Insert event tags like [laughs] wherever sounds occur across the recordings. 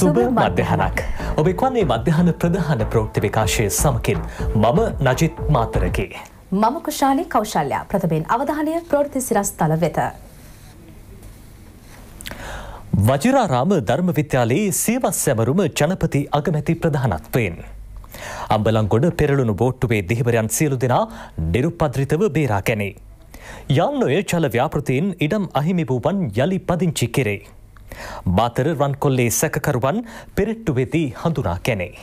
සුබ මධ්‍යහනක්. ඔබෙක්වන්නේ මධ්‍යහන ප්‍රධාන ප්‍රෝක්ති විකාශය සමකින් මම නජිත් මාතරකි. මම කුෂාලි කෞශල්‍යයා ප්‍රථමෙන් අවධානය ප්‍රෘති සිරස් තල වෙත. වජිරාරාම ධර්ම විද්‍යාලයේ සේවස් සැමරුම ජනපති අගමැති ප්‍රධානත්වයෙන්. අම්බලංගොඩ පෙරළුණු බෝට්ටුවේ දිහිවරයන් සියලු දෙනා නිරුපද්‍රිතව බේරා ගැනේ. යන්නොය චල ව්‍යාපෘතියෙන් ඉඩම් අහිමි වූවන් යළි පදිංචි කෙරේ. බාතර රන්කොල්ලේ සැකකරුවන් පෙරෙට්ටු වෙදී හඳුනා කැනේ.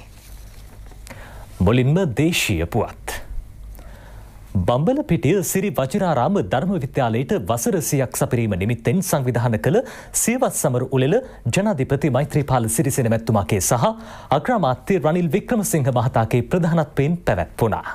මුලින්ම දේශීය පුවත්. බම්බල පිටිය සිරි වජරාරාම ධර්ම විද්‍යාලයට වසර සියක් සපිරීම නිමිත්තෙන් සංවිධාන කළ සියවත් සමර උළෙල ජනාධිපති මෛත්‍රීපාල සිරිසෙන මැත්තුමාගේ සහ අග්‍රාමාත්‍ය රනිල් වික්‍රමසිංහ මහතාගේ ප්‍රධානත්වයෙන් පැවැත්වුණා.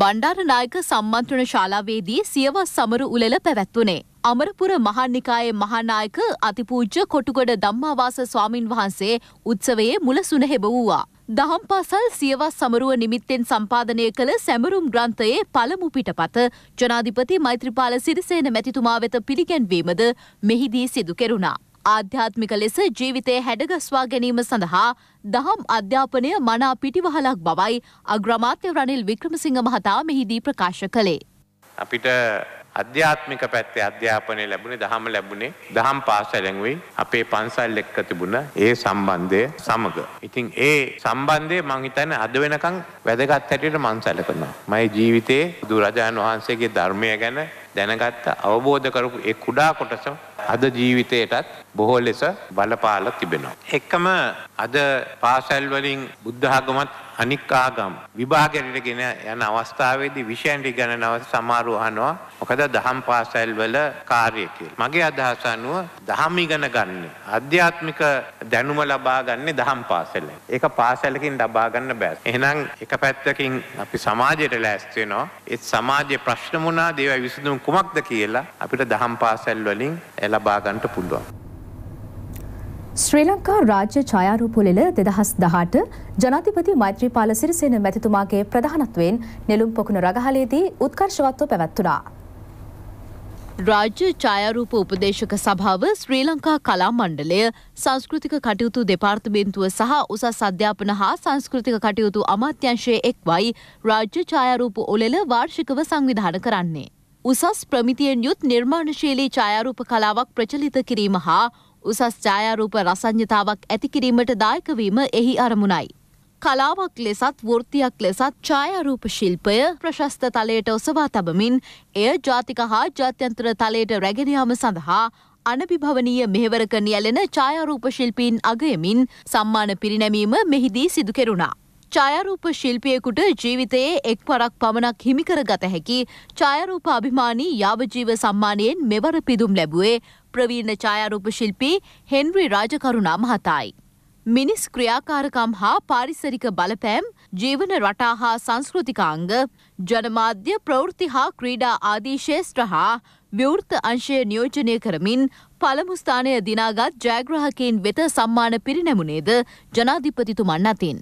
බණ්ඩාරනායක සම්මන්ත්‍රණ ශාලාවේදී සියවස් සමරු උළෙල පැවැත්වුණේ. අමරපුර මහානිකායේ මහානායක අතිපූජ්‍ය කොටුගොඩ ධම්මාවාස ස්වාමින් වහන්සේ උත්සවයේ මුල සුනහෙබ වූවා. දහම් පාසල් සියවස් සමරුව නිමිත්තෙන් සම්පාදනය කළ සැමරුම් ග්‍රන්ථයේ පළමු පිටපත ජනාධිපති මෛත්‍රපාල සිරිසේන මැතිතුමා වෙත පිළිගැන්වීමද මෙහිදී සිදු කෙරුණා. ආධ්‍යාත්මික ලෙස ජීවිතය හැඩගස්වා ගැනීම සඳහා දහම් අධ්‍යාපනය මනා පිටිවහලක් බවයි අග්‍රමාත්‍ය රනිල් වික්‍රමසිංහ මහතා මෙහිදී ප්‍රකාශ කළේ. අපිට අධ්‍යාත්මික පැත්තේ අධ්‍යාපනය ලැබුණේ දහම ලැබුණේ දහම් පාසලෙන්ුයි අපේ පන්සල් එක්ක තිබුණ ඒ සම්බන්ධය සමග. ඉතින් ඒ සම්බන්ධය මං හිතන්නේ අද වෙනකන් වැදගත් හැටියට මං සැලකනවා. මගේ ජීවිතේ බුදුරජාණන් වහන්සේගේ ධර්මය ගැන දැනගත්ත අවබෝධ කරපු ඒ කුඩා කොටස අද ජීවිතයටත් බොහෝ ලෙස බලපාලා තිබෙනවා. එකම අද පාසල් වලින් බුද්ධ ආගමත් අනික් ආගම් විභාගයට ගෙන යන අවස්ථාවේදී විෂයන් ඉගෙනනව සමහරව අහනවා මොකද දහම් පාසල් වල කාර්යය කියලා. මගේ අදහස අනුව දහම් ඉගෙන ගන්න ආධ්‍යාත්මික දැනුම ලබා ගන්න දහම් පාසලෙන්. ඒක පාසලකින් ලබා ගන්න බෑ. එහෙනම් එක පැත්තකින් අපි සමාජයට ලෑස්ති වෙනවා. ඒ සමාජයේ ප්‍රශ්න මොනවාද ඒවා විසඳුම් කුමක්ද කියලා අපිට දහම් පාසැල් වලින් ලබාගන්ට පුළුවන්. ශ්‍රී ලංකා රාජ්‍ය ඡායාරූපුලෙල දෙදහස් දහට ජනාතිපති මෛත්‍රීපාල සිරිසේන මැතිතුමාගේ ප්‍රධානත්වයෙන් නෙළුම් පොකුණ රගහලේදී උත්කර්ෂවත්ව පැවැත්වනා. රාජ්‍ය ඡායාරූප උපදේශක සභාව ශ්‍රී ලංකා කලා මණ්ඩලය සංස්කෘතික කටයුතු දෙපාර්තමේන්තුව සහ උසස් අධ්‍යාපන හා සංස්කෘතික කටයුතු අමාත්‍යංශයේ එක්වයි රාජ්‍ය ඡායාරූප ඔලෙල වාර්ෂිකව සංවිධාන කරන්නේ. උසස් ප්‍රමිතියෙන් යුත් නිර්මාණශීලී ඡායාරූප කලාවක් ප්‍රචලිත කිරීම හා උසස් ඡායාරූප රසඥතාවක් ඇති කිරීමට දායකවීම එහි අරමුණයි. කලාවක් ලෙසත් වෘත්තියක් ලෙසත් ඡායාරූප ශිල්පය ප්‍රශස්ත තලයට ඔසවා තබමින් එය ජාතික හා ජාත්‍යන්තර තලයට රැගෙන යාම සඳහා අනභිභවනීය මෙහෙවරක නියැලෙන ඡායාරූප ශිල්පීන් අගයමින් සම්මාන පිරිනැමීම මෙහිදී සිදු කෙරුණා. ඡායාරූප ශිල්පියෙකුට ජීවිතයේ එක් වරක් පමණක් හිමිකර ගත හැකි ඡායාරූප අභිමානී යාවජීව සම්මානයෙන් මෙවර පිදුම් ලැබුවේ ප්‍රවීණ ඡායාරූප ශිල්පී හෙන්රි රාජකරුණා මහතායි. මිනිස් ක්‍රියාකාරකම් හා පාරිසරික බලපෑම් ජීවන රටා හා සංස්කෘතිකාංග ජනමාධ්‍ය ප්‍රවෘත්ති හා ක්‍රීඩා ආදී ශේෂ්ත්‍ර හා විවෘත අංශය නියෝජනය කරමින් පළමුස්ථානය දිනාගත් ජයග්‍රහකයින් වෙත සම්මාන පිරිනැමුණේද ජනාධිපතිතුමන් අතින්.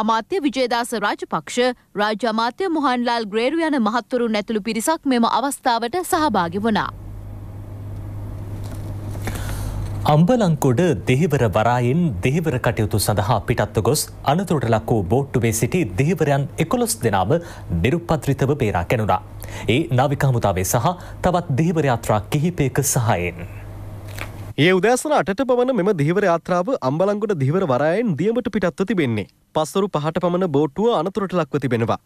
අමාත්‍ය විජේදාස රාජපක්ෂ රාජ්‍ය අමාත්‍ය මොහන්ලාල් ග්‍රේරු යන මහත්වරුන් ඇතුළු පිරිසක් මෙම අවස්ථාවට සහභාගි වුණා. අම්බලංකොඩ දෙහිවර වරායෙන් දෙහිවර කටයුතු සඳහා පිටත්ව ගොස් අනතුරට ලක් වූ බෝට්ටුවේ සිටි දෙහිවරයන් එකොළොස් දෙනාම නිරුපද්‍රිතව බේරා කැනුණා. ඒ නාවිකාමුතාවේ සහ තවත් දෙහිවර යාත්‍රා කිහිපයක සහයෙන්. ඒ උදෑසන අටට පවන මෙම දිවර යාත්‍රාව අම්බලංගොඩ දිවර වරායෙන් දියමට පිටත්ව තිබෙන්නේ. පස්සරු පහට පමණ බෝට්ටුව අනතුරට ලක්ව තිබෙනවා.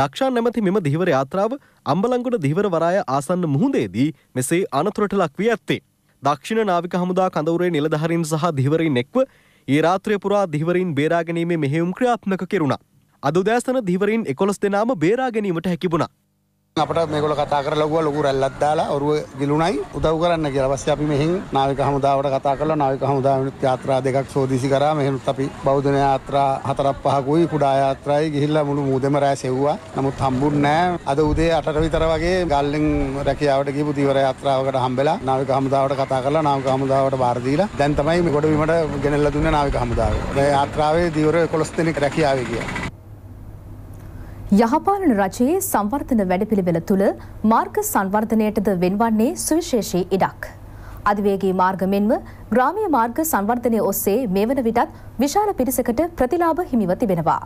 ලක්ෂා නැමති මෙම දිවර යාත්‍රාව අම්බලංගොඩ දිවර වරාය ආසන්න මුහුදේදී මෙසේ අනතුරට ලක්වී ඇත්තේ. දක්ෂිණ නාවික හමුදා කඳවුරේ නිලධහරින් සහ දිවරින් එක්ව ඒ රාත්‍රය පුරා දිවරින් බේරාගැනීමේ මෙහෙුම් ක්‍රියාත්මක කෙරුණා. අදුදෑසන දිවරින් එකොළොස් දෙනාම බේරාගැනීමට හැකිබුණා. අපට මේකොල කතා කර ලොගුව ලොකු රැල්ලත් දාලා ඔරුව ගිලුණයි උදව් කරන්න කියලා පස්සේ අපි මෙහෙන් නාවික හමුදාවට කතා කරලා නාවික හමුදාවනුත් යාත්‍රා දෙකක් සෝදිසි කරා මෙහෙනුත් අපි බෞද්ධ යාත්‍රා හතරක් පහකුයි කුඩා යාත්‍රායි ගිහිල්ලා මුළු මුදෙම රෑ සෙව්වා නමුත් හම්බුන් නෑ අද උදේ අටට විතර වගේ ගල්ලෙන් රැකියාවට ගිහපු තීවර යාත්‍රාවකට හම්බෙලා නාවික හමුදාවට කතා කරලා නාවික හමුදාවට බාර දීලා දැන් තමයි මේ ගොඩ බිමට ගෙනෙල්ලා දුන්නේ නාවික හමුදාව. ඒ යාත්‍රාවේ තීවර 11 දෙනෙක් රැකියාවේ ගියා. යහපාලන රජයේ සංවර්ධන වැඩපිළිවෙල තුළ මාර්ග සංවර්ධනයටද වෙන්වන්නේ සුවිශේෂී ඉඩක්. අධිවේගී මාර්ග මෙන්ම ග්‍රාමීය මාර්ග සංවර්ධනය ඔස්සේ මේ වන විටත් විශාල පිරිසකට ප්‍රතිලාභ හිමිව තිබෙනවා.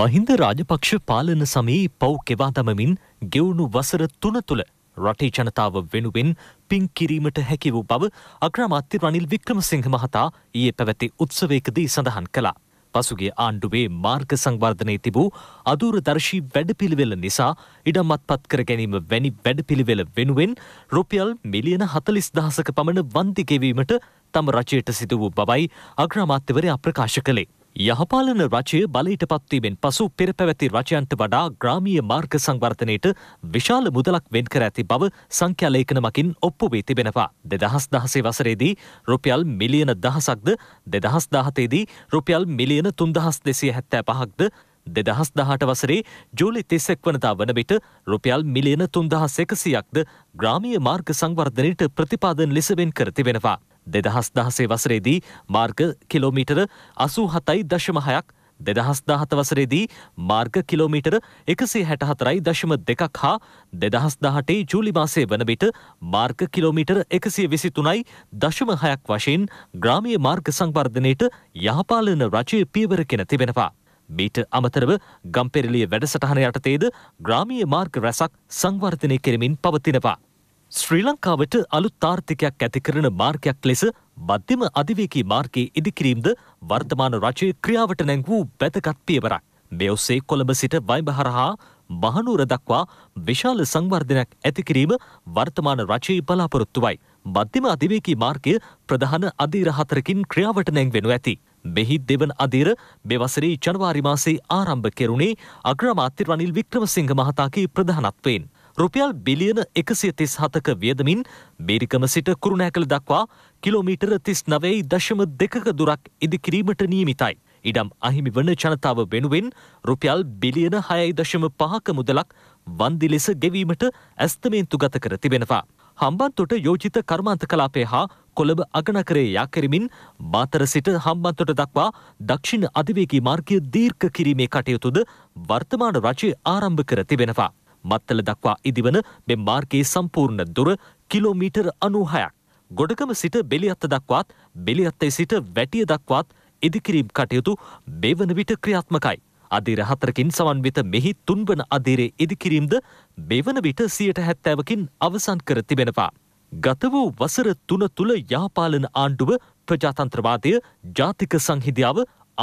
මහින්ද රාජපක්ෂ පාලන සමයේ පව් කෙවා දමමින් ගෙවුණු වසර තුන තුළ රටේ ජනතාව වෙනුවෙන් පින් කිරීමට හැකි වූ බව අග්‍රාමාත්‍ය රනිල් වික්‍රමසිංහ මහතා ඊයේ පැවැති උත්සවයකදී සඳහන් කළා. පසුගේ ආණ්ඩුවේ මාර්ග සංවර්ධනය තිබූ අදූරදර්ශී වැඩපිළිවෙල නිසා ඉඩමත් පත් කර ගැනීම වැනි වැඩපිළිවෙල වෙනුවෙන් රුපියල් මිලියන හතලිස් දහසක පමණ වන්දිගෙවීමට තම රජයට සිදු වූ බවයි අග්‍රාමාත්‍යවරයා ප්‍රකාශ කළේ. යහපාලන රජය බලයට පත්වීමෙන් පසු පෙර පැවැති රජයන්ට වඩා ග්‍රාමීය මාර්ග සංවර්ධනයට විශාල මුදලක් වෙන් කර ඇති බව සංඛ්‍යාලේඛන මකින් ඔප්පු වී තිබෙනවා. දෙදහස් දහසේ වසරේදී රුපියල් මිලියන දහසක්ද දෙදහස් දාහතේදී රුපියල් මිලියන තුන්දහස් දෙසිය හැත්තෑ පහක්ද දෙදහස් දහට වසරේ ජූලි තිස්සෙක් වනතා වන විට රුපියල් මිලියන තුන්දහස් එකසියක්ද ග්‍රාමීය මාර්ග සංවර්ධනයට ප්‍රතිපාදන ලෙස වෙන් කර තිබෙනවා. දෙදහස් දහසේ වසරේදී මාර්ග කිලෝමීටර අසූ හතයි දශමහයක් දෙදහස් දාහත වසරේදී මාර්ග කිලෝමීටර එකසේ හැටහතරයි දශම දෙකක් හා දෙදහස් දහටේ ජූලි මාසේ වන විට මාර්ග කිලෝමීටර එකසිය විසි තුනයි දශම හයක් වශයෙන් ග්‍රාමිය මාර්ග සංවර්ධනයට යහපාලන රජය පියවර කෙන තිබෙනවා. මීට අමතරව ගම්පෙරලිය වැඩසටහන යටතේද ග්‍රාමිය මාර්ග රැසක් සංවර්ධනය කෙරමින් පවතිනවා. ශ්‍රී ලංකාවට අලුත් තාර්ථිකයක් ඇති කරන මාර්ගයක් ලෙස මධ්‍යම අධිවේකී මාර්ගයේ ඉදිකිරීම්ද වර්තමාන රජයේ ක්‍රියාවට නැංවූ වැදගත් පියවරක්. මේ ඔස්සේ කොළඹ සිට වයිබහරහා මහනුවර දක්වා විශාල සංවර්ධනයක් ඇතිකිරීම වර්තමාන රජයේ බලාපොරොත්තුවයි. මධ්‍යම අධිවේකී මාර්ගය ප්‍රධාන අධීර හතරකින් ක්‍රියාවට නැංවෙනු ඇති. මෙහි දෙවන අධීර මෙවසරේ ජනවාරි මාසේ ආරම්භ කෙරුණේ අග්‍රමාත්‍ය රනිල් වික්‍රමසිංහ මහතාගේ ප්‍රධානත්වයෙන්. රුපියල් බිලියන එකසිය තිස් හතක වියදමින් බේරිකම සිට කුරුණෑකළ දක්වා කිලෝමීටර තිස් නවයි දශම දෙකක දුරක් ඉදිකිරීමට නියමිතයි. ඉඩම් අහිමි වන ජනතාව වෙනුවෙන් රුපියල් බිලියන හයයි දශම පහක මුදලක් වන්දි ලෙස ගෙවීමට ඇස්තමේන්තු ගත කර තිබෙනවා. හම්බන්තොට යෝජිත කර්මාන්ත කලාපය හා කොළඹ අගනකරේ යාකරමින් බාතර සිට හම්බන්තොට දක්වා දක්ෂිණ අධිවේකී මාර්ගය දීර්ඝ කිරීමේ කටයුතුද වර්තමාන රජය ආරම්භ කර තිබෙනවා. මත්තල දක්වා ඉදිවන මෙ මාර්ගයේ සම්පූර්ණ දුර කිලෝමීටර් අනුහයක්. ගොඩකම සිට බෙලියත්ත දක්වාත් බෙලියත්තේ සිට වැටිය දක්වාත් ඉදිකිරීම් කටයුතු මෙවන විට ක්‍රියාත්මකයි. අධීර හතරකින් සමන්විත මෙහි තුන්වන අධීරේ ඉදිකිරීම්ද මෙවන විට සියට හැත්තෑවකින් අවසන් කර තිබෙනවා. ගත වූ වසර තුන තුළ යාපාලන ආණ්ඩුව ප්‍රජාතන්ත්‍රවාදය ජාතික සංහිදියාව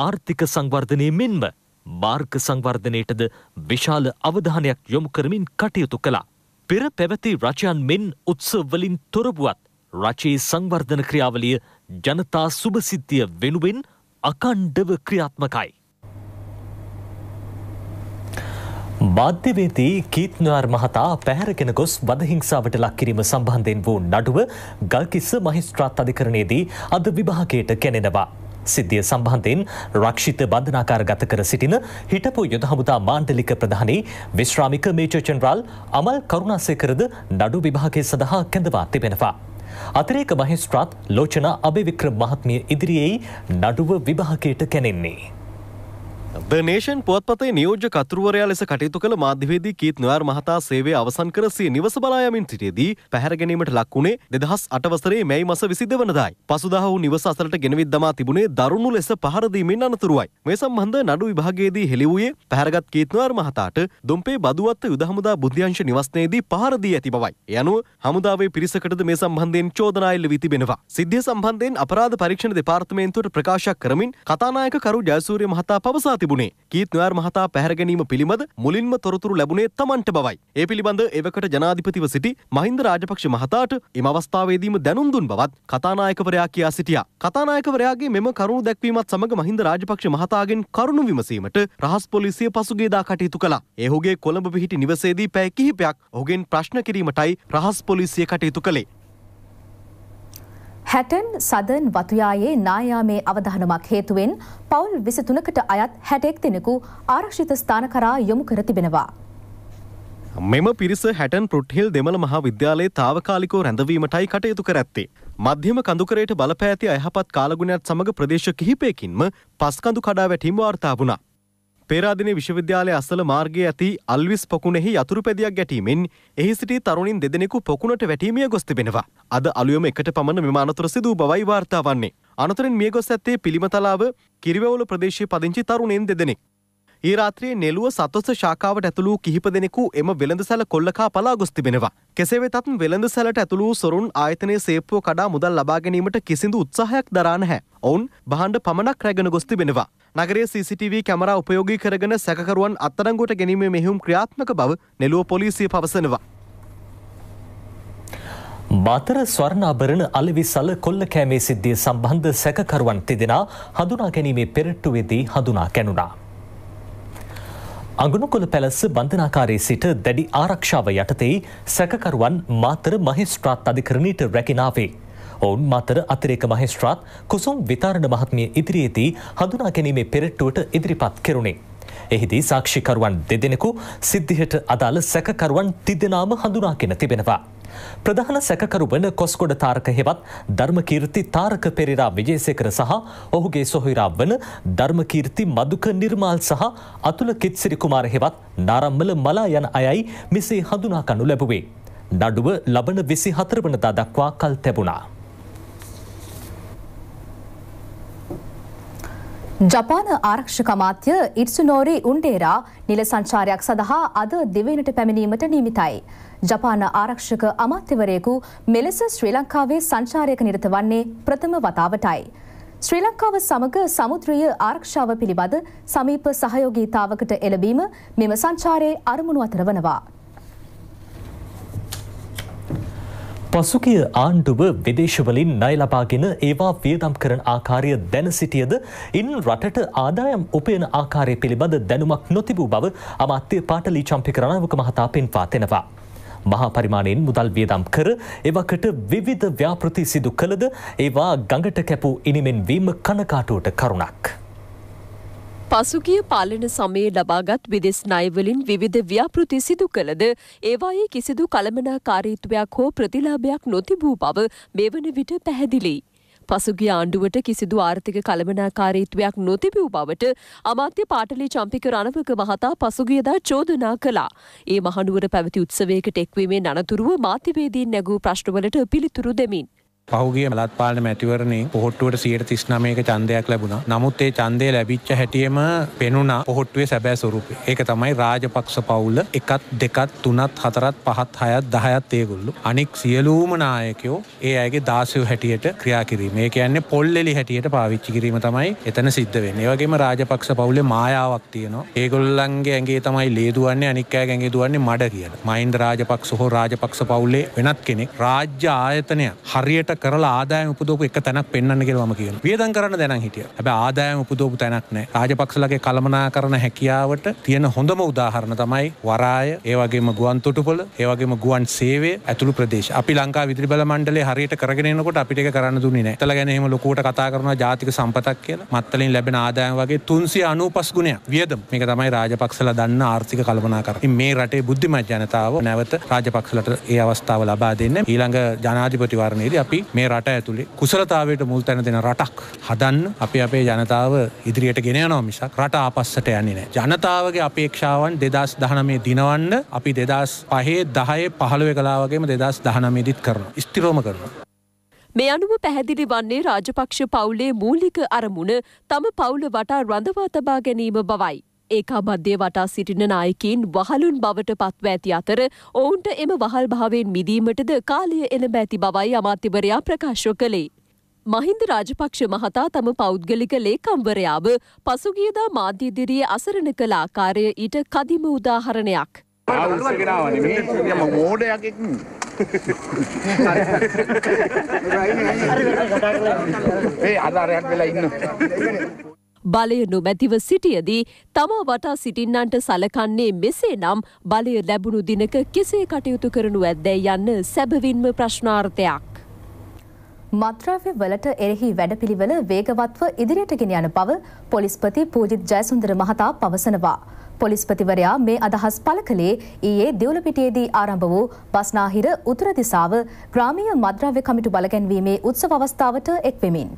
ආර්ථික සංවර්ධනය මෙන්ම මාර්ග සංවර්ධනයටද විශාල අවධානයක් යොමු කරමින් කටයුතු කළා. පෙර පැවති රචයන් මෙන් උත්සවවලින් තොරබුවත් රචයේ සංවර්ධන ක්‍රියාවලිය ජනතා සුභසිද්ධිය වෙනුවෙන් අකණ්ඩව ක්‍රියාත්මකයි. මාධ්‍යවේදී කීත්නයාර් මහතා පැහැරගෙන ගොස් වදහිංසාවට ලක්කිරීම සම්බන්ධයෙන් වූ නඩුව ගල්කිස්ස මහිස්ත්‍රාත් අධිකරණයේදී අද විභාගයට කැනෙනවා. සිද්ධිය සම්බන්ධයෙන් රක්ෂිත බන්ධනාකාර ගත කර සිටින හිටපු යුද හමුදා මාණ්ඩලික ප්‍රධානී විශ්‍රාමික මේජර් ජෙනරාල් අමල් කරුණාසේකරද නඩු විභාගය සඳහා කැඳවා තිබෙනවා. අතිරේක මහිස්ත්‍රාත් ලෝචනා අභිවික්‍රම මහත්මිය ඉදිරියේ නඩුව විභාගයට කැනෙන්නේ. දනේශන් පුවත්පතේ නියෝජ්‍ය කතුරුවරයා ලෙස කටයුතු කළ මාධ්‍යවේදී කීත් නොයාර් මහතා සේවය අවසන් කර සිය නිවස බලායමින් සිටියේදී පැහැර ගැනීමට ලක් වුණේ දෙදහස් අට වසරේ මැයි මස විසිද වනදායි. පසුදා ඔහු නිවස අසලට ගෙනවිත් දමා තිබුණේ දරුණු ලෙස පහර දීමෙන් අනතුරුවයි. මේ සම්බන්ධ නඩු විභාගයේදී හෙළි වූයේ පැහැරගත් කීත් නොයාර් මහතාට දොම්පේ බදුවත්ත යුද හමුදා බුද්ධ්‍යංශ නිවස්නේදී පහර දී ඇති බවයි. ඒ අනුව හමුදාවේ පිරිසකටද මේ සම්බන්ධයෙන් චෝදනා එල්ල වී තිබෙනවා. සිද්ධිය සම්බන්ධයෙන් අපරාධ පරීක්ෂණ දෙපාර්තමේන්තුවට ප්‍රකාශ කරමින් කතානායක කරු ජයසූරිය මහතා පවසා තිබුණේ. කීත් නොයාර් මහතා පැහැර ගැනීම පිළිබඳ මුලින්ම තොරතුරු ලැබුණේ Tamanට බවයි. ඒ පිළිබඳ එවකට ජනාධිපතිව සිටි මහින්ද රාජපක්ෂ මහතාට එම අවස්ථාවේදීම දැනුම් දුන් බවත් කතානායකවරයා කියා සිටියා. කතානායකවරයාගේ මෙම කරුණු දැක්වීමත් සමග මහින්ද රාජපක්ෂ මහතාගෙන් කරුණු විමසීමට රහස් පොලිසිය පසුගියදා කටයුතු කළා. ඒ ඔහුගේ කොළඹ පිහිටි නිවසේදී පැය කිහිපයක් ඔහුගෙන් ප්‍රශ්න කිරීමටයි රහස් පොලිසිය කටයුතු කළේ. හැටන් සදන් වතුයායේ නායාමේ අවධානමක් හේතුවෙන් පවුල් විසතුනකට අයත් හැටෙක් දෙනෙකු ආරක්ෂිත ස්ථාන කරා යොමු කර තිබෙනවා. මෙම පිරිස හැටන් පෘට්හිල් දෙමළ මහා විද්‍යාලයේ තාවකාලිකෝ රැඳවීමටයි කටයුතු කරඇත්තේ. මධ්‍යම කඳුකරයට බලපෑති අයහපත් කාලගුණයක් සමඟ ප්‍රදේශ කිහිපයකින්ම පස්කඳු කඩා වැටීම වාර්තා වුණා. පේරාදින විශ්වවිද්‍යාලය අසල මාර්ගයේ ඇති අල්විස් පොකුණෙහි යතුරුපැදියක් ගැටීමෙන් එහි සිටි තරුණින් දෙදෙනෙකු පොකුණට වැටීමිය ගොස් තිබෙනවා. අද අලුයම එකට පමණ මෙම අනතුර සිදු බවයි වාර්තා වන්නේ. අනතුරෙන් මිය ගොස් ඇත්තේ පිළිමතලාව කිරිවැවුල ප්‍රදේශයේ පදිංචි තරුණයින් දෙදෙනෙක්. ඒ රාත්‍රියේ නෙළුව සතොස්ස ශාඛාවට ඇතුළු කිහිප දෙනෙකු එම වෙළඳසැල කොල්ලකා පලා ගොස් තිබෙනවා. කෙසේ වෙතත් වෙළඳසැලට ඇතුළු සොරුන් ආයතනයේ සේප්පුව කඩා මුදල් ලබා ගැනීමට කිසිදු උත්සාහයක් දරා නැහැ. ඔවුන් භාණ්ඩ පමණක් රැගෙන ගොස් තිබෙනවා. නගරයේ CCTV කැමරා උපයෝගී කරගෙන සැකකරුවන් අත්අඩංගුවට ගැනීමේ මෙහෙයුම් ක්‍රියාත්මක බව නෙළුව පොලිසිය පවසනවා. බතර ස්වර්ණාභරණ අලවිසල කොල්ල කෑමේ සිද්ධිය සම්බන්ධ සැකකරුවන් තිදෙනා හඳුනා ගැනීමේ පෙරට්ටුවේදී හඳුනා ගැනුණා. අගුණකොළ පැලස්ස බන්ධනාකාරයේ සිට දැඩි ආරක්ෂාව යටතේ සැකකරුවන් මාතර මහිස්ත්‍රාත් අධිකරණීට රැකිනාවේ. ඔවුන් මතර අතිරේක මහිස්ත්‍රාත් කුසුම් විතාරණ මහත්මිය ඉදිරියේදී හඳුනා ගැනීමේ පෙරට්ටුවට ඉදිරිපත් කෙරුණේ. එහිදී සාක්ෂිකරුවන් දෙදෙනෙකු සිද්ධියට අදාළ සැකකරුවන් තිදෙනාම හඳුනාගෙන තිබෙනවා. ප්‍රධාන සැකකරු වන කොස්කොඩ තාරක හෙවත් ධර්මකීර්ති තාරක පෙරරා විජේසකර සහ ඔහුගේ සොහිරා වන ධර්මකීර්ති මදුක නිර්මාල් සහ අතුළ කිත්සිරි කුමාර හෙවත් නාරම්මල මලා යන අයයි මෙසේ හඳුනාකනු ලැබුවේ. නඩුව ලබන විසි හතරවනදා දක්වා කල් තැබුණා. ජපාන ආරක්ෂක අමාත්‍ය ඉට්සුනෝරි උන්ඩේරා නිල සංචාරයක් සඳහා අද දෙවෙනට පැමිණීමට නීමිතයි. ජපාන ආරක්ෂක අමාත්‍යවරයෙකු මෙලෙස ශ්‍රී ලංකාවේ සංචාරයක නිරත වන්නේ ප්‍රථම වතාවටයි. ශ්‍රී ලංකාව සමග සමුද්‍රීය ආරක්ෂාව පිළිබඳ සමීප සහයෝගීතාවකට එළබීම මෙම සංචාරයේ අරමුණු අතර වනවා. පසුගිය ආණ්ඩුව විදේශවලින් ණය ලබාගෙන ඒවා වියදම් කරන ආකාරය දැන සිටියද ඉන් රටට ආදායම් උපයන ආකාරය පිළිබඳ දැනුමක් නොතිබූ බව අමාත්‍ය පාටලී චම්පික රණවක මහතා පෙන්වා තෙනවා. මහා පරිමාණයෙන් මුදල් වියදම් කර එවකට විවිධ ව්‍යාපෘති සිදු කළද ඒවා ගඟට කැපූ ඉනිමෙන් වීම කනකාටුවට කරුණක්. පසුගිය පාලන සමයේ ලබාගත් විදෙස් ණයවලින් විවිධ ව්‍යාපෘති සිදු කළද ඒවායේ කිසිදු කළමනාකාරීත්වයක් හෝ ප්‍රතිලාභයක් නොතිබූ බව මේ වන විට පැහැදිලියි. පසුගිය ආණ්ඩුවට කිසිදු ආර්ථික කළමනාකාරීත්වයක් නොතිබූ බවට අමාත්‍ය පාටලි චම්පික රණවක මහතා පසුගියදා චෝදනා කළා. ඒ මහනුවර පැවති උත්සවයකට එක්වීමේ අනතුරුව මාධ්‍යවේදීන් නැගූ ප්‍රශ්නවලට පිළිතුරු දෙමින්. පහුගේ මලත් පාලන මැතිවරණේ පොහොට්ටුවට සියයට තිස්නමයක චන්දයක් ලැබුණා නමුත් ඒ චන්දය ලැබිච්ච හැටියම පෙනුනා පොහොට්ටුවේ සැබෑ සුරුපය ඒක තමයි රාජපක්ෂ පවුල්ල එකත් දෙකත් තුනත් හතරත් පහත් හයත් දහයත් ඒගොල්ලු අනික් සියලූම නායකයෝ ඒ අයගේ දාසය හැටියට ක්‍රියා කිරීම ඒ කියන්නේ පොල්ලෙලි හැටියට පාවිච්චි කිරීම තමයි එතන සිද්ධ වෙන්න ඒවගේම රාජපක්ෂ පවුලේ මායාවක් තියෙනවා ඒගොල්ලන්ගේ ඇගේ තමයි ලේදුවන්නේ අනික්කෑ ගැගේ දුවන්නේ මඩ කියන මයින්ද රාජපක්ෂ හෝ රාජපක්ෂ පවුල්ලේ වෙනත් කෙනෙක් රාජ්‍ය ආයතනය හරියට කරලා ආදායම උපදෝපු එක තැනක් පෙන්න්න කියලම කියන වියදන් කරන්න දැන හිටිය ඇබ ආදායම උපදෝපු තැනක් නෑ රාජපක්ෂලගේ කළමනා කරන හැකියාවට තියෙන හොඳම උදාහරණ තමයි වරාය ඒවගේම ගුවන් තොටුපොල ඒවගේම ගුවන් සේවේ ඇතුළු ප්‍රදේශ අපි ලංකා විදිරිබල මණ්ඩලේ හරියට කරගෙනනකොට අපිට කරන්න දුන්නේ නෑ තල ගැනීම ලොකෝට කතා කරන ජාතික සම්පතක් කියලා මත්තලින් ලැබෙන ආදායම වගේ තුන්සි අනූ පස් ගුණයක් වියදම් මේක තමයි රාජපක්ෂල දන්න ආර්ථික කල්පනා කර මේ රටේ බුද්ධිමත් ජනතාව නැවත රාජපක්ෂලට ඒ අවස්ථාව ලබා දෙන්න ඊළඟ ජනාධිපතිවරණයේද අපි මේ රට ඇතුළේ කුසලතාවයට මුල් තැන දෙන රටක් හදන්න අපි අපේ ජනතාව ඉදිරියට ගෙන යනවා මිසක් රට ආපස්සට යන්නේ නෑ. ජනතාවගේ අපේක්ෂාවන් දෙදස් දහනමේ දිනවන්න අපි දෙදස් පහේ දහයේ පහළුව කලාවගේම දෙදස් දහනමේදිත් කරන ස්තිරෝම කරනවා. මේ අනුව පැහැදිලි වන්නේ රාජපක්ෂ පවුලේ මූලික අරමුණ තම පවුල වටා රඳවා තබා ගැනීම බවයි. ඒකාබද්ධය වටා සිටින නායකින් වහලුන් බවට පත්ව ඇති අතර ඔවුන්ට එම වහල් භාවයෙන් මිදීමටද කාලය එළඹ ඇති බවයි අමාත්‍යවරයා ප්‍රකාශ කළේ. මහින්ද රාජපක්ෂ මහතා තම පෞද්ගලික ලේකම්වරයාව පසුගියදා මාධ්‍යදිරියේ අසරණ කළ ආකාරය ඊට කදිම උදාහරණයක්. මෝඩයකෙක් ඒ [laughs] අදාරයක් වෙලා ඉන්න. බලය නොමැතිව සිටියදී තමා වටා සිටින්නන්ට සලකන්නේ මෙසේ නම් බලය ලැබුණු දිනක කෙසේ කටයුතු කරනු ඇද්දැ යන්න සැබවින්ම ප්‍රශ්නාර්ථයක්. මත්‍රාව්‍ය වලට එරෙහි වැඩපිළිවෙල වේගවත්ව ඉදිරියට ගෙන යන බව පොලිස්පති පූජිත් ජයසුන්දර මහතා පවසනවා. පොලිස්පතිවරයා මේ අදහස් පළ කළේ ඊයේ දෙවුලපිටියේදී ආරම්භ වූ බස්නාහිර උතුරදිසාව ග්‍රාමීය මද්‍රව්‍ය කමිටු බලගැන්වීමේ උත්සව අවස්ථාවට එක්වෙමින්.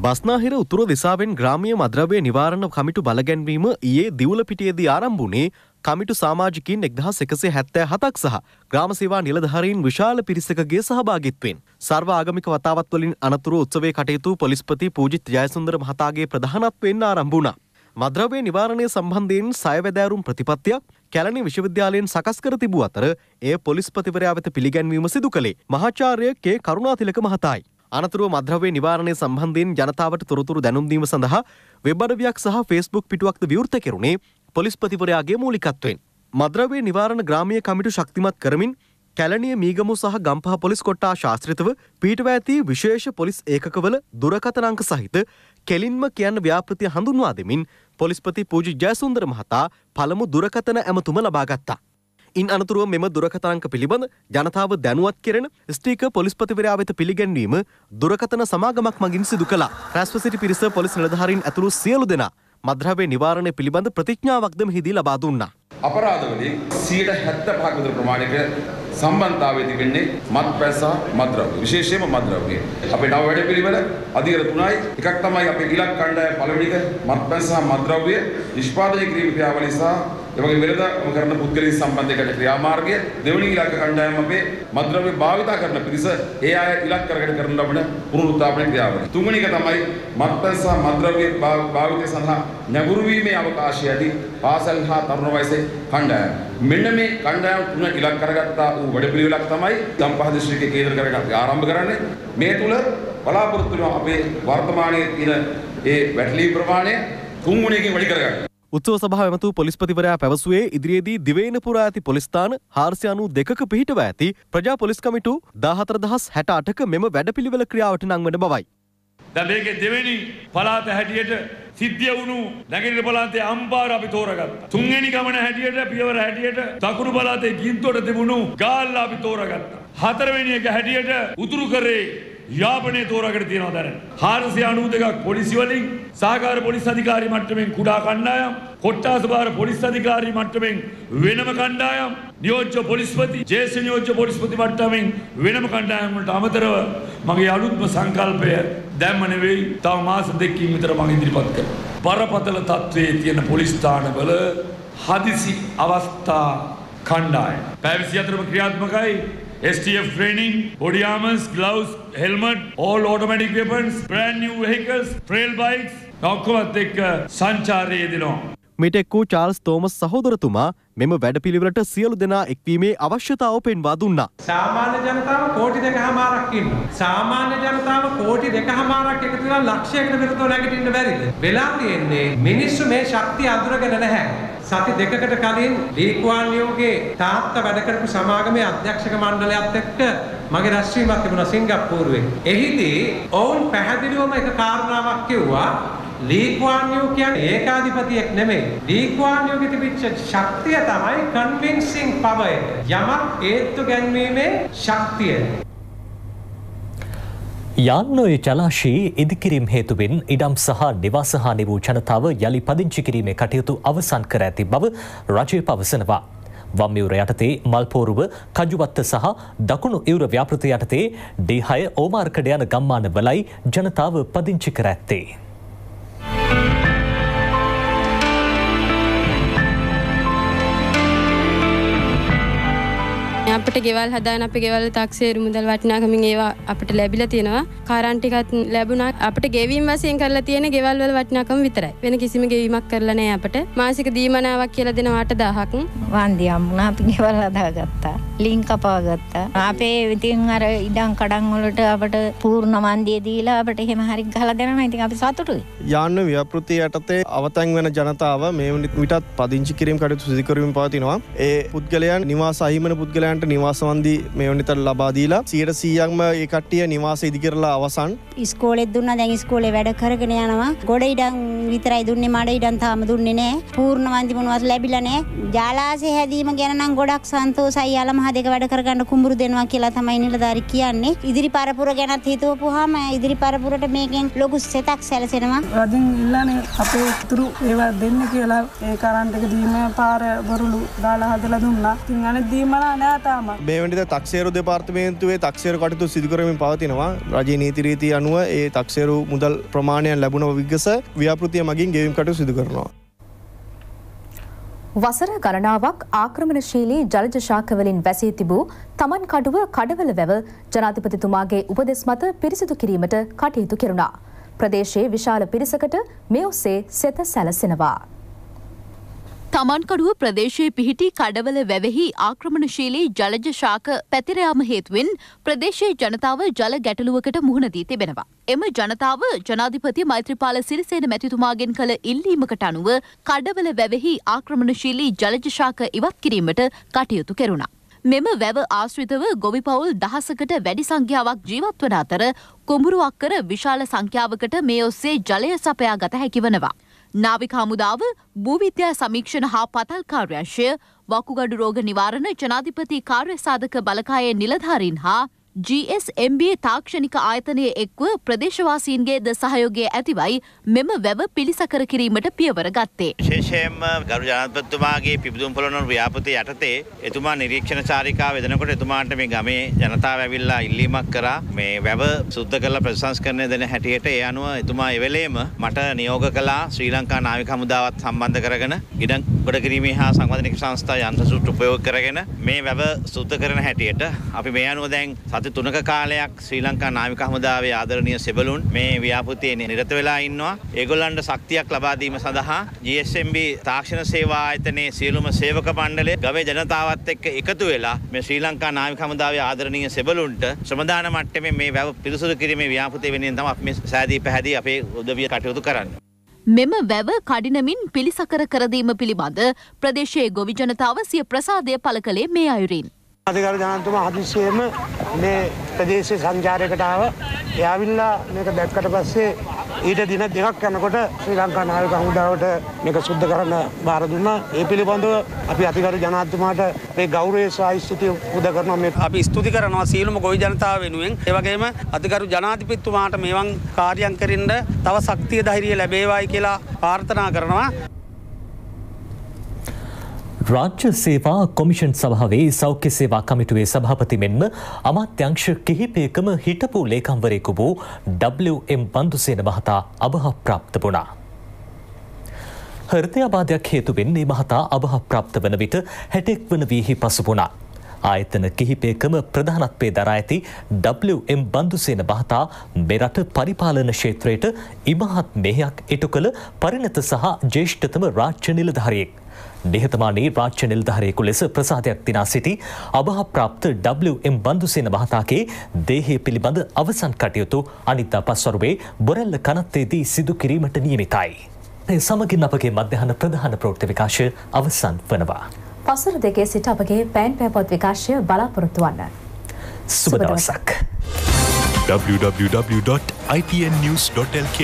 බස්නාහිර උතුර දෙසාවෙන් ග්‍රාමීය මද්‍රව්‍ය නිවාරණ කමිටු බලගැන්වීම ඊයේ දිවුලපිටියේදී ආරම්භුණේ කමිටු සාමාජිකින් එක්දහස් එකසේ හැත්තෑ හතක් සහ ග්‍රාමසේවා නිලධහරීන් විශාල පිරිසකගේ සහභාගිත්වෙන්. සර්වාගමික වතාවත්වලින් අනතුර උත්සවේ කටයුතු පොලිස්පති පූජිත් ජයසුන්දර මහතාගේ ප්‍රධානත්වයෙන් ආරම්භුණා. මද්‍රව්‍ය නිවාරණය සම්බන්ධයෙන් සයවැදෑරුම් ප්‍රතිපත්තියක් කැලණි විශ්වවිද්‍යාලයෙන් සකස් කර තිබූ අතර ඒ පොලිස්පතිවරයා වෙත පිළිගැන්වීම සිදු කළේ මහාචාර්ය කේ කරුණාතිලක මහතායි. අනතුරුව මද්‍රව්‍ය නිවාරණය සම්බන්ධයෙන් ජනතාවට තොරතුරු දැනුම්දීම සඳහා වෙබ් අඩවියක් සහ ෆේස්බුක් පිටුවක්ද විවෘත කෙරුණේ පොලිස්පතිවරයාගේ මූලිකත්වයෙන්. මද්‍රව්‍ය නිවාරණ ග්‍රාමීය කමිටු ශක්තිමත් කරමින් කැලනිය මීගමු සහ ගම්පහ පොලිස් කොට්ටා ශාස්ත්‍රිතව පීටව ඇති විශේෂ පොලිස් ඒකකවල දුරකතනංක සහිත කෙලින්ම කියන්න ව්‍යාපෘතිය හඳුන්වා දෙමින් පොලිස්පති පූජි ජයසුන්දර මහතා පළමු දුරකතන ඇමතුම ලබාගත්තා. ඉන් අනතුරුව මෙම දුරකථනංක පිළිබඳ ජනතාව දැනුවත් කෙරෙන ස්ටීක පොලිස්පතිවරයා වෙත පිළිගැන්වීම දුරකථන සමාගමක් මගින් සිදු කළා. රැස්ව සිටි පිරිස පොලිස් නිලධාරීන් ඇතුළු සියලු දෙනා මද්‍රව්‍ය නිවාරණය පිළිබඳ ප්‍රතිඥාවක්ද මෙහිදී ලබා දුන්නා. අපරාධවලින් 70% විතර ප්‍රමාණයක සම්බන්ධතාවය තිබෙන්නේ මත් පැසා මද්‍රව්‍ය විශේෂයෙන්ම මද්‍රව්‍ය අපේ නව වැඩ පිළිවෙල අධිකර තුනයි එකක් තමයි අපේ ඉලක්ක කණ්ඩායම පළවෙනි එක මත් පැසා මද්‍රව්‍ය නිෂ්පාදනය කිරීම ක්‍රියාවලිය සහ එමගේ වෙනදා කරන පුද්ගලයන් සම්බන්ධ එකට ක්‍රියාමාර්ගය දෙවනි ඉලක්ක කණ්ඩායම අපේ මද්‍රව්‍ය භාවිතා කරන පිරිස ඒ අය ඉලක්ක කරගෙන කරන ලබන පුනරුත්ථාපන ක්‍රියාවලිය. තුන්වෙනි එක තමයි මත්පැන් සහ මද්‍රව්‍ය භාවිතය සඳහා නැඹුරු වීමේ අවකාශය ඇති පාසල් හා තරුණ වයසේ කණ්ඩායම්. මෙන්න මේ කණ්ඩායම් තුන ඉලක්ක කරගත්තා වූ වැඩපිළිවෙලක් තමයි ගම්පහ දිස්ත්‍රික්කයේ කේන්ද්‍ර කරගෙන ආරම්භ කරන්නේ. මේ තුල බලාපොරොත්තු වෙන අපේ වර්තමානයේ තියෙන ඒ වැටලී ප්‍රමාණය තුන් ගුණයකින් වැඩි කරගන්න. උත්සව සභාව එමතු පොලිස්පතිවරයා පැවසුවේ ඉදිරියේදී දිවයින පුරා ඇති පොලිස්ථාන හාරසිය අනූ දෙකක පිහිටව ඇති ප්‍රජා පොලිස් කමිටු දාහතර දහස් හැට අටක මෙම වැඩපිළිවෙල ක්‍රියාවට නංවන බවයි. දැන් දෙවෙනි පළාත හැටියට සිද්ධිය වුණු නැගෙනහිර පළාතේ අම්පාර අපි තෝරගත්තා. තුන්වෙනි ගමන හැටියට පියවර හැටියට දකුණු පළාතේ ගින්තොට තිබුණු ගාල්ලා අපි තෝරගත්තා. හතරවෙනි එක හැටියට උතුරු කරේ යාපනය තෝරකට තියෙනවා දැන. හාරසිය අනූ දෙකක් පොලිසිවලින් සාකාර පොලිස් අධිකාරි මට්ටමෙන් කුඩා කණ්ඩායම් කොට්ටාසභාර පොලිස් අධිකාරී මට්ටමෙන් වෙනම කණ්ඩායම් නියෝජ්‍ය පොලිස්පති ජේෂ්ඨ නියෝජ්‍ය පොලිස්පති මට්ටමෙන් වෙනම කණ්ඩායම් වලට අමතරව මගේ අලුත්ම සංකල්පය දැම්ම නෙවෙයි තව මාස දෙකකින් විතර මම ඉදිරිපත් කරනවා. බරපතල තත්ත්වයේ තියෙන පොලිස් ස්ථානවල හදිසි අවස්ථා කණ්ඩායම් පැය 24ම ක්‍රියාත්මකයි STF training, body armors, gloves, helmet, all automatic weapons, brand new vehicles, trail bikes, ඔක්කොමත් එක්ක සංචාරයේ දෙනවා. මෙටෙක්කු චාල්ස් තෝමස් සහෝදරතුමා මෙම වැඩපිළිවෙලට සියලු දෙනා එක්වීමේ අවශ්‍යතාව පෙන්වා දුන්නා. සාමාන්‍ය ජනතාව කෝටි දෙක හමාරක් ඉන්නවා. සාමාන්‍ය ජනතාව කෝටි දෙක හමාරක් එකතු වෙලා ලක්ෂයකට විරුද්ධව නැගිටින්න බැරිද? වෙලා තියෙන්නේ මිනිස්සු මේ ශක්තිය අඳුරගෙන නැහැ. සති දෙකකට කලින් ලීකුවාන් යෝගේ තාත්තා වැඩ කරපු සමාගමේ අධ්‍යක්ෂක මණ්ඩලයත් එක්ක මගේ රැස්වීමක් තිබුණා සිංගප්පූරුවේ. එහිදී ඔවුන් පැහැදිලිවම එක කාරණාවක් කිව්වා ලීක්වාන්යෝ කියන්නේ ඒකාධිපතියෙක් නෙමෙයි. ලීක්වාන්යෝගේ තිබිච්ච ශක්තිය තමයි කන්වින්සිං පවර්. යමක් ඒත්තු ගැන්වීමේ ශක්තිය. යාන්නොය ජලාශී ඉදිකිරීම් හේතුවෙන් ඉඩම් සහ නිවාසහානි වූ ජනතාව යළි පදිංචි කිරීමේ කටයුතු අවසන් කර ඇති බව රජය පවසනවා. වම්මිවර යටතේ මල්පෝරුව කජුවත්ත සහ දකුණු ඉවර ව්‍යාපෘති යටතේ ඩේහය ඕමාර්කඩ යන ගම්මාන වලයි ජනතාව පදිංචි කර ඇත්තේ. අපට ගෙවල් හදාන අප ගෙවල් තක්සේරු මුදල් වටිනාකමින් ඒවා අපට ලැබිල තියෙනවා කාරන්ටිකත් ලැබුණ අපට ගෙවීම් වසයෙන් කරලා තියෙන ගෙවල්වල වටිනාකම විතරයි වෙන කිසිම ගෙවීමක් කරලනෑ අපට මාසික දීමනාවක් කියල දෙනවාට දහක් වන්දියම්මුණ අපි ගෙවල් හදාගත්තා ලිං කපාගත්තා අපේ විතින් අර ඉඩං කඩංවලට අපට පූර්ණ මන්දිය දීලා අපට එහෙම හරි ගල දෙනවා ඉතින් අපි සතුටුයි යන්න ව්‍යපෘති යටතේ අවතැන් වෙන ජනතාව මේ විටත් පදිංචි කිරීම කටතු සිදුකරීම පවතිනවා ඒ පුද්ගලයන් නිවා සහිමන පුද්ගලයන්ට නිව නිවාසවන්දි මෙවනිතට ලබාදීලා සියට සීයක්ම ඒ කට්ටිය නිවාස ඉදිකරලා අවසන් ස්කෝලෙත් දුන්න දැන් ස්කෝලේ වැඩ කරගෙන යනවා ගොඩ ඉඩම් විතරයි දුන්නේ මඩ ඉඩම් තාම දුන්නේ නෑ පූර්ණවන්තිමුණුවත් ලැබිලා නෑ ජාලාසය හැදීම ගැන නම් ගොඩක් සන්තෝසයි යාලා මහ දෙක වැඩ කරගන්න කුඹුරු දෙනවා කියලා තමයි නිලධාරි කියන්නේ ඉදිරි පරපුර ගැනත් හිතුවපුවාම ඉදිරි පරපුරට මේකෙන් ලොකු සෙතක් සැලසෙනවා රජින් ඉල්ලනේ අපේ තුරු ඒවා දෙන්න කියලා ඒ කරන්ටක දීම පාර බොරුලු දාලා හදල දුන්නා තිං අන දීමලා නෑතාම මේවැනිද තක්සේරු දෙපාර්තමේන්තුවේ තක්සේර කටතු සිදුකරමින් පවතිනවා රජ නීතිරීති අනුව ඒ තක්සේරු මුදල් ප්‍රමාණයන් ලැබුණව විගස ව්‍යාපෘතිය මගින් ගෙවිම් කටු සිදු කරනවා. වසර ගණනාවක් ආක්‍රමණශීලී ජලජශාකවලින් වැසී තිබූ තමන් කඩුව කඩවල වැව ජනාධිපතිතුමාගේ උපදෙස් මත පිරිසිදු කිරීමට කටයුතු කෙරුණා. ප්‍රදේශයේ විශාල පිරිසකට මේ ඔස්සේ සෙත සැලසෙනවා. තමන්කඩුව ප්‍රදේශයේ පිහිටි කඩවල වැවෙහි ආක්‍රමණශීලී ජලජ ශාක පැතිරයාම හේතුවෙන් ප්‍රදේශයේ ජනතාව ජල ගැටලුවකට මුහුණදී තිබෙනවා. එම ජනතාව ජනාධිපති මෛත්‍රපාල සිරිසේන මැතිතුමාගෙන් කළ ඉල්ලීමකට අනුව කඩවල වැවෙහි ආක්‍රමණශීලී ජලජ ශාක ඉවත් කිරීමට කටයුතු කෙරුණා. මෙම වැව ආශ්‍රිතව ගොවිපවුල් දහසකට වැඩි සංඛ්‍යාවක් ජීවත් වන අතර කුඹුරු අක්කර විශාල සංඛ්‍යාවකට මේ ඔස්සේ ජලය සපයා ගත හැකි වනවා. නාවික හමුදාව භූවිද්‍යා සමීක්ෂණ හා පතල් කාර්යංශය වකුගඩු රෝග නිවාරණ ජනාධිපති කාර්ය සාධක බලකායේ නිලධාරීන් හා GSMB තාක්ෂණික ආයතනය එක්ව ප්‍රදේශවාසීන්ගේ ද සහයෝගය ඇතිවයි මෙම වැව පිළිසකර කිරීමට පියවර ගත්තේ. ශේෂයෙන්ම ගරු ජනපත්තුමාගේ පිබුදුම් පොළොනොන් ව්‍යාපතය යටතේ එතුමා නිරීක්ෂණ චාරිකා වෙදනකොට එතුමාට මේ ගමේ ජනතාව ඇවිල්ලා ඉල්ලීමක් කරා මේ වැව සුද්ධ කල ප්‍රසංස්කරණය දෙන හැටියට ඒ අනුව එතුමා එවෙලේම මට නියෝග කලා ශ්‍රී ලංකා නාවික හමුදාවත් සම්බන්ධ කරගෙන ඉඩක් ගොඩකිරීමේ හා සංවධනික සංස්ථා යන්ත්‍ර සුට් උපයෝග කරගෙන මේ වැව සුද්ධ කරන හැටියට අපි මේ අනුව දැන් සති තුනක කාලයක් ශ්‍රී ලංකා නාවික හමුදාවේ ආදරණීය සෙබළුන් මේ ව්‍යාපෘතියේ නිරත වෙලා ඉන්නවා. ඒගොල්ලන්ට ශක්තියක් ලබා දීම සඳහා GSMB තාක්ෂණ සේවා ආයතනයේ සියලුම සේවක මණ්ඩලය ගමේ ජනතාවත් එක්ක එකතු වෙලා මේ ශ්‍රී ලංකා නාවික හමුදාවේ ආදරණීය සෙබළුන්ට ශ්‍රමදාන මට්ටමේ මේ වැව පිරිසුදු කිරීමේ ව්‍යාපෘතිය වෙනුවෙන් තමයි අපි මේ සෑදී පැහැදී අපේ උදවිය කටයුතු කරන්නේ. මෙම වැව කඩිනමින් පිළිසකර කරදීම පිළිබඳ ප්‍රදේශයේ ගොවි ජනතාව සිය ප්‍රසාදය පළ කළේ මේ අයුරින්. අධිකාර ජනතුමා හදිසියෙම මේ ප්‍රදේශයේ සංචාරයකට ආව. එයාවිල්ලා මේක දැක්කට පස්සේ ඊට දින දෙකක් යනකොට ශ්‍රී ලංකා නාවික හමුදාවට මේක සුද්ධ කරන්න බාර දුන්නා. ඒ පිළිබඳව අපි අධිකාර ජනාධිපතිතුමාට මේ ගෞරවයේ සාහිත්‍ය උද කරනවා මේ අපි ස්තුති කරනවා සීලම ගොවි ජනතාව වෙනුවෙන්. ඒ වගේම අධිකාර ජනාධිපතිතුමාට මේවන් කාර්යයන් කරන්න තව ශක්තිය ධෛර්යය ලැබේවායි කියලා ප්‍රාර්ථනා කරනවා. රාජ්‍ය සේවා කොමිෂන් සභාවේ සෞඛ්‍ය සේවා කමිටුවේ සභාපති මෙන්ම අමාත්‍යංශ කිහිපයකම හිටපු ලේකම්වරයෙකු වූ WM බන්දුසේන මහතා අභහප්‍රාප්ත වුණා. හෘදයාබාධයක් හේතුවෙන් මේ මහතා අභහප්‍රාප්ත වන විට හැටෙක් වන වීහි පසු වුණා. ආයතන කිහිපයකම ප්‍රධානත්වය දරා ඇති WM බන්දුසේන බහතා මෙරට පරිපාලන ක්ෂේත්‍රයට ඉමහත් මෙහයක් ඉටු කළ පරිණත සහ ජේෂ්ඨතම රාජ්‍ය නිලධාරියෙක්. ඩෙහතමානී රාච්ච නිල්ධාරයෙකු ලෙස ප්‍රසාධයක් තිනා සිටි අභහප්‍රාප්ත WM බන්දුසේන මහතාගේ දේහය පිළිබඳ අවසන් කටයුතු අනිතා පස්වරුවේ බොරල්ල කනත්තේදී සිදු කිරීමට නියමිතයි. සමගින් අපගේ මධ්‍යහන ප්‍රධාන ප්‍රෘති විකාශය අවසන් වනවා. පසර දෙකේ සිට අපගේ පෑන් පෑපොත් විකාශය බලාපොරොත්තු වන්න. සුබදවසක්. www.ipnnews.lk